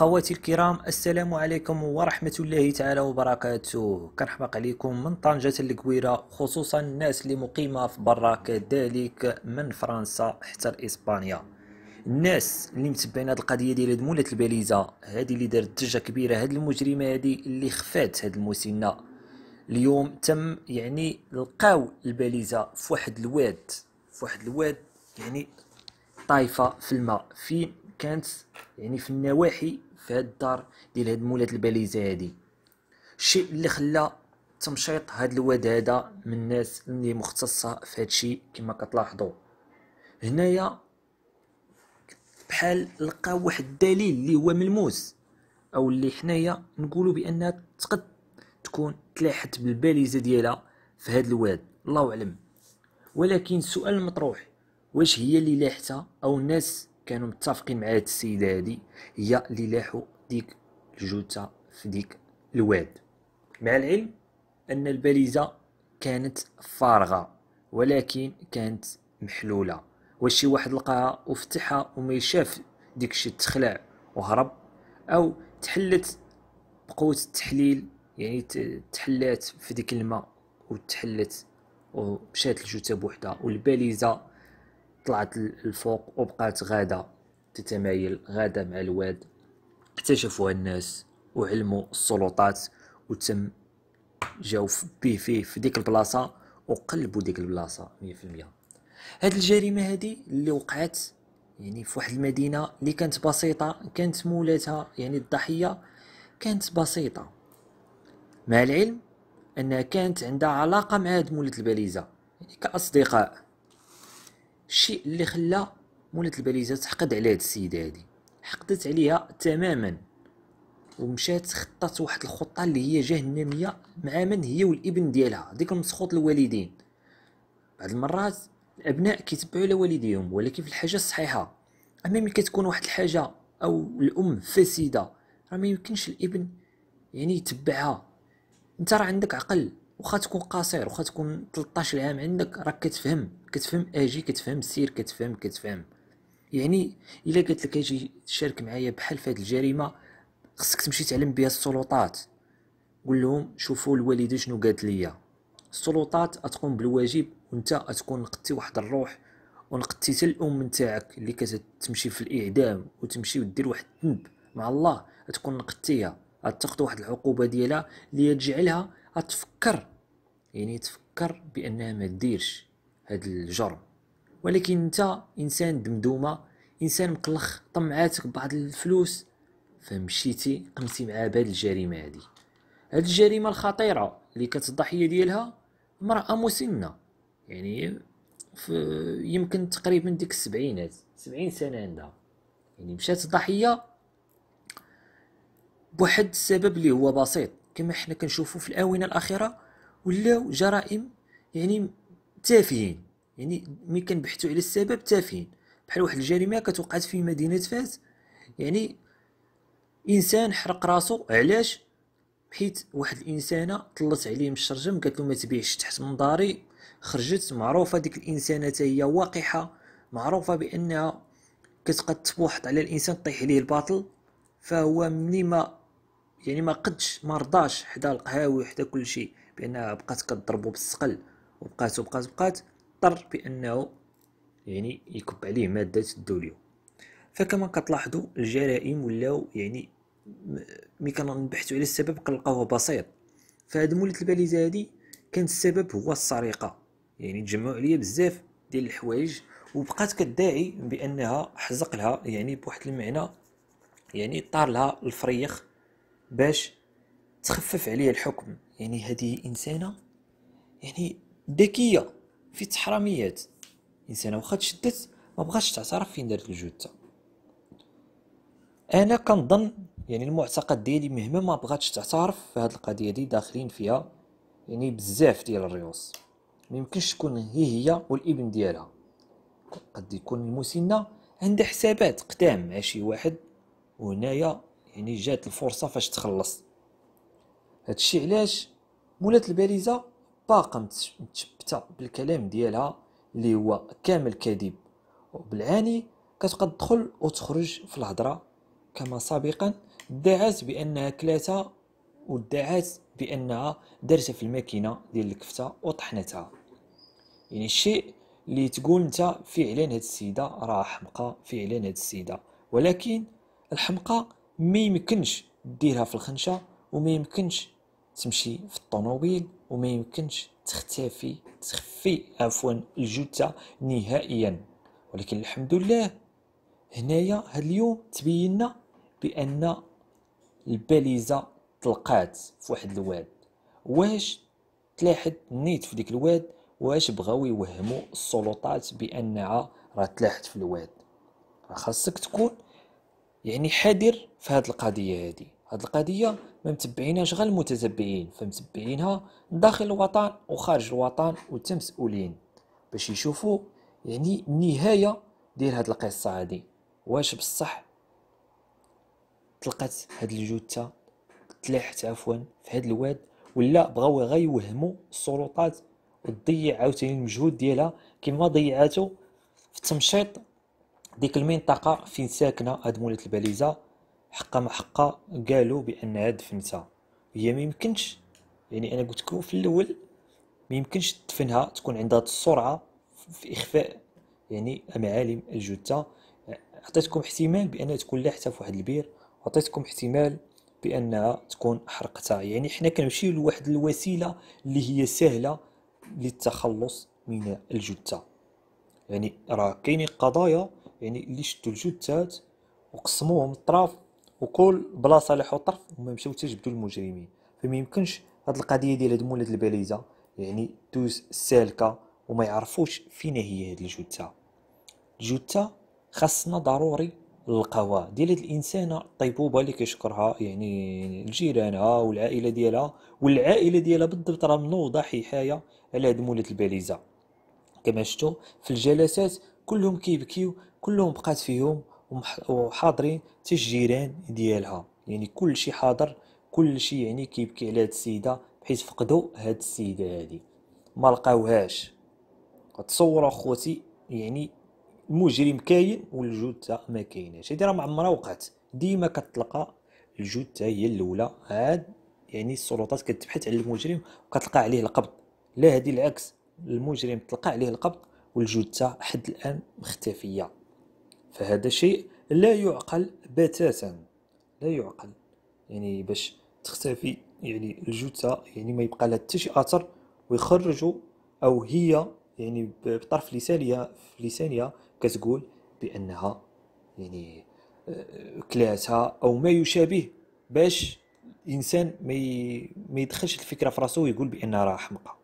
اخواتي الكرام السلام عليكم ورحمه الله تعالى وبركاته كنحبق عليكم من طنجه الكويره خصوصا الناس اللي مقيمه في برا كذلك من فرنسا حتى اسبانيا الناس اللي متبعين هذه القضيه ديال هاد موله الباليزه هذه اللي دارت ضجه كبيره هاد المجرمه هذه اللي خفات هاد المسنه اليوم تم يعني لقاو الباليزه في واحد الواد في واحد الواد يعني طايفه في الماء فين كانت يعني في النواحي في هاد الدار ديال هاد مولات الباليزه هادي الشيء اللي خلى تمشيط هاد الواد هذا من الناس اللي مختصه في هاد الشيء كما كتلاحظوا هنايا بحال لقاو واحد الدليل اللي هو ملموس او اللي حنايا نقولوا بانها تقد تكون تلاحت بالباليزه ديالها في هاد الواد الله اعلم ولكن السؤال المطروح واش هي اللي لاحتها او الناس كانوا متفقين مع هاد السيده هادي هي اللي لاحوا ديك الجثه في ديك الواد مع العلم ان الباليزه كانت فارغه ولكن كانت محلوله وشي واحد لقاها وفتحها وما يشاف ديكشي تخلع وهرب او تحلت بقوه التحليل يعني تحلات في ديك الماء وتحلت ومشات الجثه بوحدها والباليزه طلعت الفوق وبقات غادة تتمايل غادة مع الواد اكتشفوها الناس وعلموا السلطات وتم جاو في فيه في ديك البلاصة وقلبوا ديك البلاصة مية في المية هاد الجريمة هادي اللي وقعت يعني في واحد المدينة اللي كانت بسيطة كانت مولاتها يعني الضحية كانت بسيطة مع العلم أنها كانت عندها علاقة مع هاد مولات الباليزة يعني كأصدقاء الشيء اللي خلى مولات الباليزه تحقد على هذه السيده هذه حقدت عليها تماما ومشات خطات واحد الخطه اللي هي جهنميه مع من هي والابن ديالها ديك المسخوط الوالدين بعض المرات الابناء كيتبعوا على والديهم ولكن في الحاجه الصحيحه اما ملي كتكون واحد الحاجه او الام فاسده راه ما يمكنش الابن يعني يتبعها انت راه عندك عقل واخا تكون قصير واخا تكون 13 عام عندك راك كتفهم كتفهم اجي كتفهم سير كتفهم كتفهم يعني الا قلت لك اجي تشارك معايا بحال فهاد الجريمه خصك تمشي تعلم بها السلطات قول لهم شوفوا الوالده شنو قالت ليا السلطات تقوم بالواجب وانت تكون نقدتي واحد الروح حتى الام نتاعك اللي كتمشي في الاعدام وتمشي ودير واحد الذنب مع الله تكون نقدتيها تاخذ واحد العقوبه ديالها اللي تجعلها تفكر يعني تفكر بانها ما ديرش هذا الجرم ولكن انت انسان دمدومه انسان مقلخ طمعاتك بعض الفلوس فمشيتي قمتي مع بهاد الجريمه هذه هاد الجريمه الخطيره اللي كانت الضحيه ديالها امراه مسنه يعني يمكن تقريبا ديك السبعينات سبعين سنه عندها يعني مشات الضحيه بواحد السبب اللي هو بسيط كما حنا كنشوفوا في الاونه الاخيره ولاو جرائم يعني تافهين يعني ملي كنبحثوا على السبب تافهين بحال واحد الجريمه كتوقعت في مدينه فاس يعني انسان حرق راسو علاش حيت واحد الانسانه طلت عليه من الشرجم قالت له ما تبيعش تحت من داري خرجت معروفه ديك الانسانه حتى هي واقحه معروفه بانها كتقد تبوحط على الانسان طيح عليه الباطل فهو ملي ما يعني ما قدش ما رضاش حدا القهاوي وحدا كل شيء بانها بقات كضربو بالصقل وبقات وبقات وبقات اضطر بانه يعني يكب عليه ماده الدوليو فكما كتلاحظوا الجرائم ولاو يعني ملي كنبحثوا على السبب كنلقاوه بسيط فهاد مولات الباليزه هادي كان السبب هو السرقه يعني تجمعوا عليا بزاف ديال الحوايج وبقات كدعي بانها حزق لها يعني بواحد المعنى يعني طار لها الفريخ باش تخفف عليها الحكم يعني هذه انسانه يعني ذكيه في التحراميات الانسانه واخا تشدت ما بغاتش تعترف فين دارت الجثه انا كنظن يعني المعتقد ديالي مهما ما بغاتش تعترف في هذه القضيه دي داخلين فيها يعني بزاف ديال الريوس ما يمكنش تكون هي هي والابن ديالها قد يكون المسنه عندها حسابات قدام مع شي واحد وهنايا يعني جات الفرصه فاش تخلص هادشي علاش مولات البارزه باقا متشبتة بالكلام ديالها اللي هو كامل كذب وبالعاني كتبقى تدخل وتخرج في الهضرة كما سابقا ادعات بأنها كلاتها وادعات بأنها دارتها في الماكينة ديال الكفتة وطحنتها يعني الشيء اللي تقول انت فعلا هاد السيدة راه حمقى فعلا هاد السيدة ولكن الحمقى ما يمكنش ديرها في الخنشة وما يمكنش تمشي في الطوموبيل وما يمكنش تختفي تخفي عفوا الجثه نهائيا ولكن الحمد لله هنايا هاد اليوم تبيننا بان الباليزه طلقات في واحد الواد واش تلاحد نيت في ديك الواد واش بغاو يوهموا السلطات بانها راه تلاحت في الواد خاصك تكون يعني حذر في هاد القضيه هذه هاد القضيه ما متبعيناش غير المتتبعين فمتبعينها داخل الوطن وخارج الوطن وتمسؤولين مسؤولين باش يشوفوا يعني النهايه ديال هاد القصه هادي واش بصح طلقت هاد الجثه تلاحت عفوا في هاد الواد ولا بغاو غير يوهموا السلطات وتضيع عاوتاني المجهود ديالها كما ضيعاتو في تمشيط ديك المنطقه فين ساكنه هاد مولات البليزه حقا ما حقا قالوا بان هاد دفنتها هي ما يمكنش يعني انا قلت لكم في الاول ما يمكنش تدفنها تكون عندها السرعه في اخفاء يعني معالم الجثه عطيتكم احتمال بانها تكون لاحته في واحد البير عطيتكم احتمال بانها تكون حرقتها يعني حنا كنمشيو لواحد الوسيله اللي هي سهله للتخلص من الجثه يعني راه كاينين قضايا يعني اللي شدوا الجثات وقسموهم طراف وكل بلاصه لاحوا طرف هما مشاو حتى جبدوا المجرمين فما يمكنش هاد القضيه ديال هاد مولد الباليزه يعني دوز سالكه وما يعرفوش فين هي هاد الجثه الجثه خاصنا ضروري القوى ديال هاد الانسانه الطيبوبه اللي كيشكرها يعني جيرانها والعائله ديالها والعائله ديالها بالضبط راه منوضه حكايه على هاد مولد الباليزه كما شفتوا في الجلسات كلهم كيبكيو كلهم بقات فيهم وحاضرين حتى الجيران ديالها يعني كل شيء حاضر كل شيء يعني كيبكي على هاد السيده بحيث فقدوا هاد السيده هادي ما لقاوهاش تصوروا اخوتي يعني المجرم كاين والجثه ما كايناش هادي راه ما عمرها وقعت ديما كتلقى الجثه هي الاولى عاد يعني السلطات كتبحث على المجرم وكتلقى عليه القبض لا هادي العكس المجرم تلقى عليه القبض والجثه حد الان مختفيه فهذا شيء لا يعقل بتاتا لا يعقل يعني باش تختفي يعني الجثه يعني ما يبقى لها حتى شي اثر ويخرجوا او هي يعني بطرف لسانها في لسانيه كتقول بانها يعني آه، كلاتها او ما يشابه باش الانسان ما يدخلش الفكره في راسو ويقول بانها راه حمقه